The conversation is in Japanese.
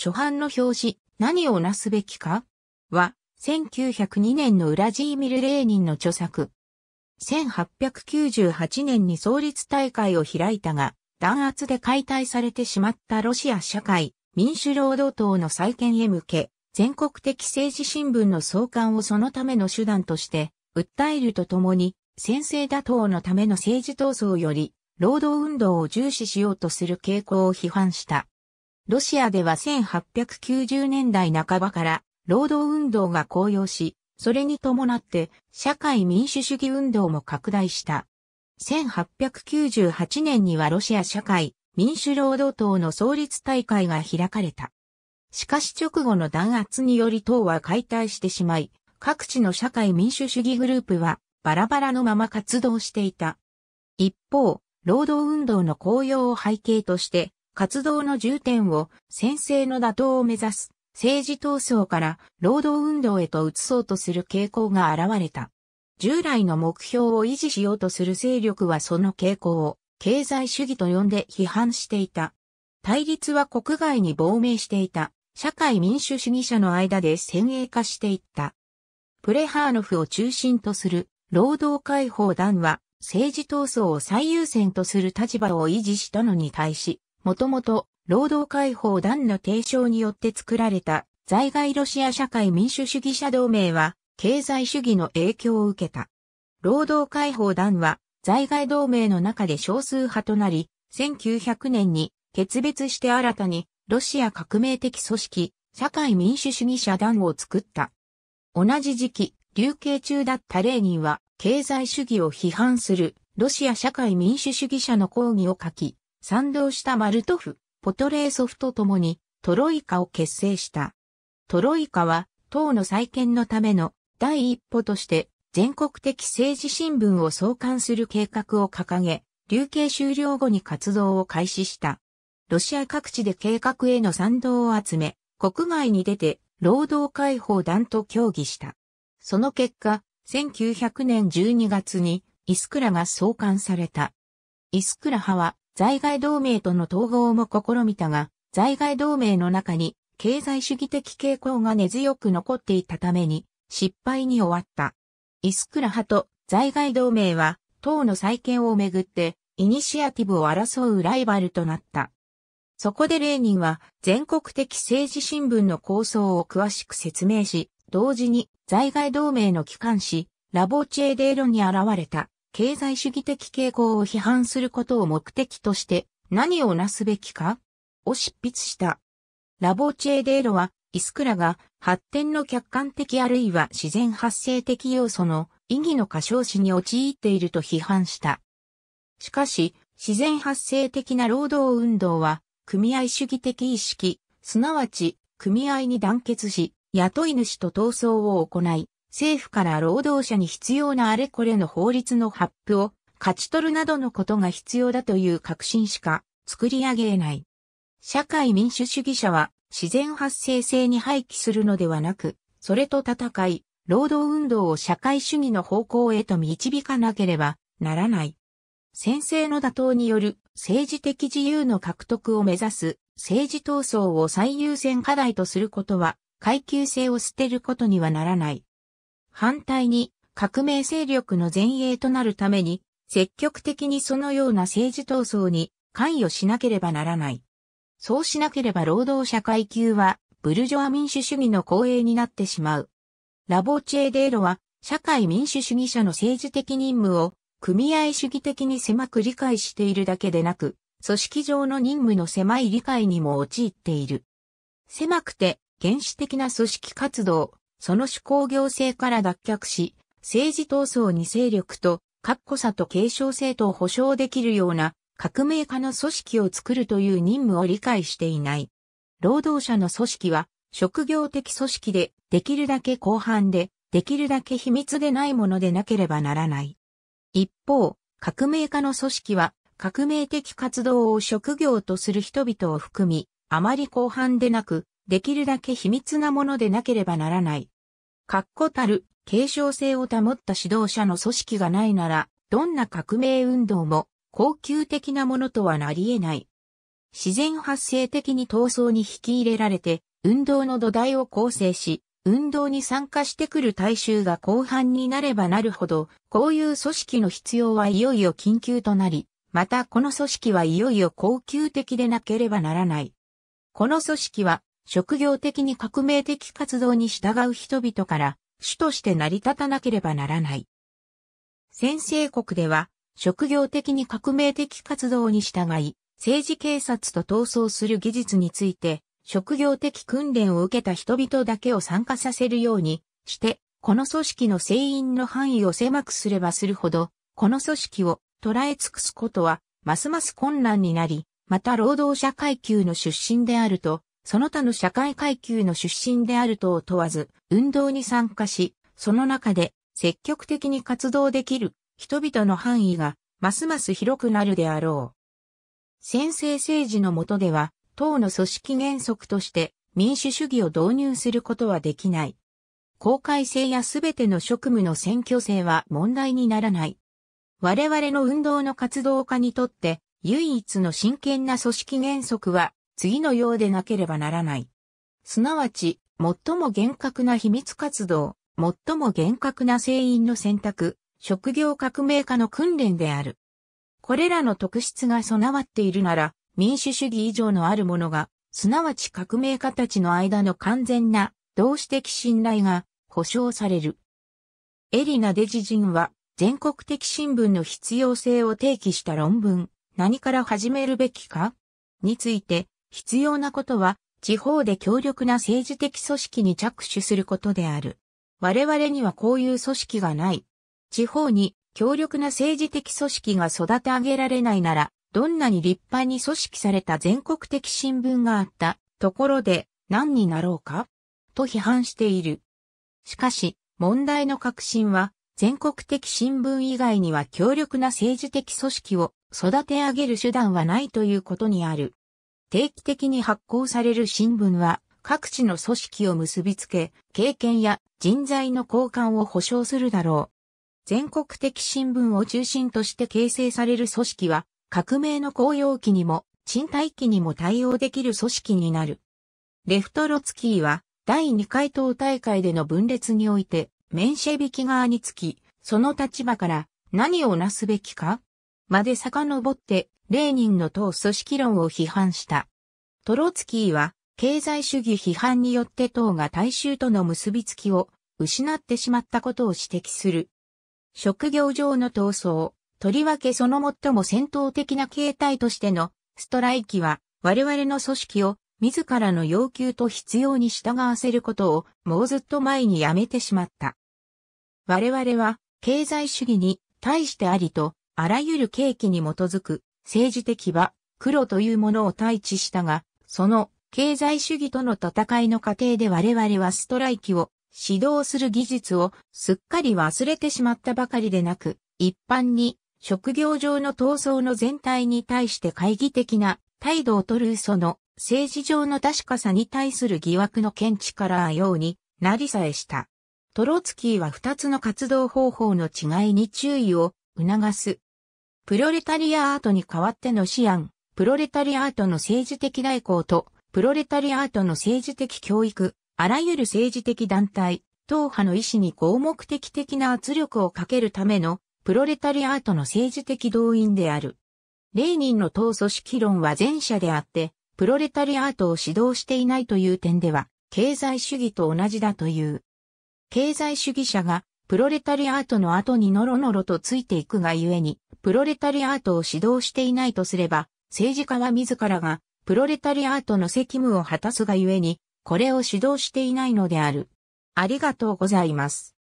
初版の表紙、何をなすべきかは、1902年のウラジーミル・レーニンの著作。1898年に創立大会を開いたが、弾圧で解体されてしまったロシア社会、民主労働党の再建へ向け、全国的政治新聞の創刊をそのための手段として、訴えるとともに、先制打倒のための政治闘争より、労働運動を重視しようとする傾向を批判した。ロシアでは1890年代半ばから労働運動が高揚し、それに伴って社会民主主義運動も拡大した。1898年にはロシア社会民主労働党の創立大会が開かれた。しかし直後の弾圧により党は解体してしまい、各地の社会民主主義グループはバラバラのまま活動していた。一方、労働運動の高揚を背景として、活動の重点を先制の打倒を目指す政治闘争から労働運動へと移そうとする傾向が現れた。従来の目標を維持しようとする勢力はその傾向を経済主義と呼んで批判していた。対立は国外に亡命していた社会民主主義者の間で先鋭化していった。プレハーノフを中心とする労働解放団は政治闘争を最優先とする立場を維持したのに対し、もともと、労働解放団の提唱によって作られた、在外ロシア社会民主主義者同盟は、経済主義の影響を受けた。労働解放団は、在外同盟の中で少数派となり、1900年に決別して新たに、ロシア革命的組織、社会民主主義者団を作った。同じ時期、流刑中だったレーニンは、経済主義を批判する、ロシア社会民主主義者の抗議を書き、賛同したマルトフ、ポトレーソフと共にトロイカを結成した。トロイカは党の再建のための第一歩として全国的政治新聞を創刊する計画を掲げ、流刑終了後に活動を開始した。ロシア各地で計画への賛同を集め、国外に出て労働解放団と協議した。その結果、1900年12月にイスクラが創刊された。イスクラ派は在外同盟との統合も試みたが、在外同盟の中に経済主義的傾向が根強く残っていたために失敗に終わった。イスクラ派と在外同盟は党の再建をめぐってイニシアティブを争うライバルとなった。そこでレーニンは全国的政治新聞の構想を詳しく説明し、同時に在外同盟の機関紙、ラボチーデーロに現れた経済主義的傾向を批判することを目的として何をなすべきかを執筆した。ラボチェーデーロは、イスクラが発展の客観的あるいは自然発生的要素の意義の過小視に陥っていると批判した。しかし、自然発生的な労働運動は、組合主義的意識、すなわち、組合に団結し、雇い主と闘争を行い、政府から労働者に必要なあれこれの法律の発布を勝ち取るなどのことが必要だという確信しか作り上げない。社会民主主義者は自然発生性に廃棄するのではなく、それと戦い、労働運動を社会主義の方向へと導かなければならない。先制の打倒による政治的自由の獲得を目指す政治闘争を最優先課題とすることは階級性を捨てることにはならない。反対に革命勢力の前衛となるために、積極的にそのような政治闘争に関与しなければならない。そうしなければ労働者階級は、ブルジョア民主主義の後衛になってしまう。ラボチェーデーロは、社会民主主義者の政治的任務を、組合主義的に狭く理解しているだけでなく、組織上の任務の狭い理解にも陥っている。狭くて、原始的な組織活動、その主工行政から脱却し、政治闘争に勢力と、格好さと継承性と保障できるような革命家の組織を作るという任務を理解していない。労働者の組織は職業的組織でできるだけ広範でできるだけ秘密でないものでなければならない。一方、革命家の組織は革命的活動を職業とする人々を含み、あまり広範でなく、できるだけ秘密なものでなければならない。確固たる継承性を保った指導者の組織がないなら、どんな革命運動も恒久的なものとはなり得ない。自然発生的に闘争に引き入れられて、運動の土台を構成し、運動に参加してくる大衆が後半になればなるほど、こういう組織の必要はいよいよ緊急となり、またこの組織はいよいよ恒久的でなければならない。この組織は職業的に革命的活動に従う人々から主として成り立たなければならない。先制国では、職業的に革命的活動に従い、政治警察と闘争する技術について、職業的訓練を受けた人々だけを参加させるようにして、この組織の成員の範囲を狭くすればするほど、この組織を捉え尽くすことは、ますます困難になり、また労働者階級の出身であると、その他の社会階級の出身であるとを問わず、運動に参加し、その中で積極的に活動できる人々の範囲がますます広くなるであろう。先制政治の下では、党の組織原則として民主主義を導入することはできない。公開性やすべての職務の選挙制は問題にならない。我々の運動の活動家にとって、唯一の真剣な組織原則は次のようでなければならない。すなわち、最も厳格な秘密活動、最も厳格な船員の選択、職業革命家の訓練である。これらの特質が備わっているなら、民主主義以上のあるものが、すなわち革命家たちの間の完全な同志的信頼が保障される。エリナ・デジンは全国的新聞の必要性を提起した論文、何から始めるべきかについて必要なことは、地方で強力な政治的組織に着手することである。我々にはこういう組織がない。地方に強力な政治的組織が育て上げられないなら、どんなに立派に組織された全国的新聞があったところで何になろうかと批判している。しかし、問題の核心は、全国的新聞以外には強力な政治的組織を育て上げる手段はないということにある。定期的に発行される新聞は各地の組織を結びつけ、経験や人材の交換を保障するだろう。全国的新聞を中心として形成される組織は、革命の公用期にも、賃貸期にも対応できる組織になる。レフトロツキーは、第2回党大会での分裂において、メンシェビキ側につき、その立場から何をなすべきかまで遡ってレーニンの党組織論を批判した。トロツキーは、経済主義批判によって党が大衆との結びつきを失ってしまったことを指摘する。職業上の闘争、とりわけその最も戦闘的な形態としてのストライキは我々の組織を自らの要求と必要に従わせることをもうずっと前にやめてしまった。我々は経済主義に対してありとあらゆる契機に基づく政治的は黒というものを対峙したが、その経済主義との戦いの過程で我々はストライキを指導する技術をすっかり忘れてしまったばかりでなく、一般に職業上の闘争の全体に対して懐疑的な態度を取るその政治上の確かさに対する疑惑の見地からあようになりさえした。トロツキーは二つの活動方法の違いに注意を促すプロレタリアアートに代わっての思案、プロレタリアートの政治的代行と、プロレタリアートの政治的教育、あらゆる政治的団体、党派の意思に合目的的な圧力をかけるための、プロレタリアートの政治的動員である。レーニンの党組織論は前者であって、プロレタリアートを指導していないという点では、経済主義と同じだという。経済主義者がプロレタリアートの後にノロノロとついていくがゆえに、プロレタリアートを指導していないとすれば、政治家は自らが、プロレタリアートの責務を果たすがゆえに、これを指導していないのである。ありがとうございます。